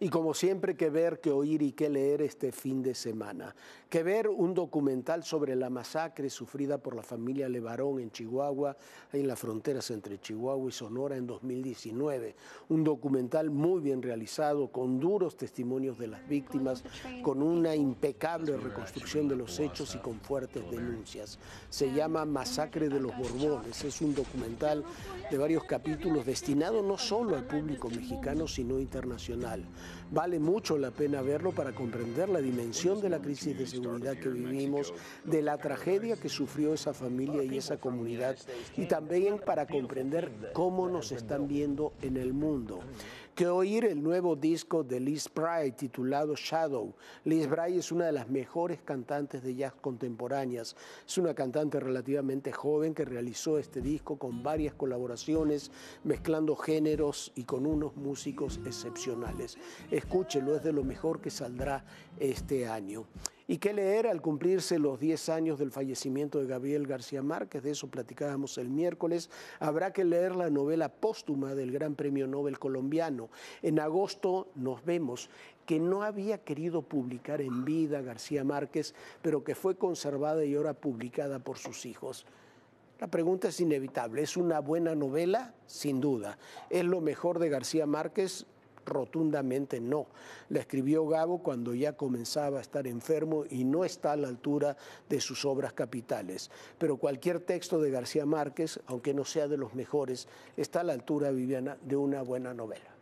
Y como siempre, que ver, que oír y que leer este fin de semana. Que ver un documental sobre la masacre sufrida por la familia Levarón en Chihuahua, en las fronteras entre Chihuahua y Sonora en 2019. Un documental muy bien realizado, con duros testimonios de las víctimas, con una impecable reconstrucción de los hechos y con fuertes denuncias. Se llama Masacre de los Borbones. Es un documental de varios capítulos destinado no solo al público mexicano, sino internacional. Vale mucho la pena verlo para comprender la dimensión de la crisis de seguridad que vivimos, de la tragedia que sufrió esa familia y esa comunidad, y también para comprender cómo nos están viendo en el mundo que oír el nuevo disco de Liz Bry titulado Shadow. Liz Bry es una de las mejores cantantes de jazz contemporáneas. Es una cantante relativamente joven que realizó este disco con varias colaboraciones, mezclando géneros y con unos músicos excepcionales. Escúchelo, es de lo mejor que saldrá este año y qué leer al cumplirse los 10 años del fallecimiento de Gabriel García Márquez, de eso platicábamos el miércoles, habrá que leer la novela póstuma del Gran Premio Nobel colombiano. En agosto nos vemos que no había querido publicar en vida García Márquez, pero que fue conservada y ahora publicada por sus hijos. La pregunta es inevitable. ¿Es una buena novela? Sin duda. ¿Es lo mejor de García Márquez? rotundamente no. La escribió Gabo cuando ya comenzaba a estar enfermo y no está a la altura de sus obras capitales. Pero cualquier texto de García Márquez, aunque no sea de los mejores, está a la altura, Viviana, de una buena novela.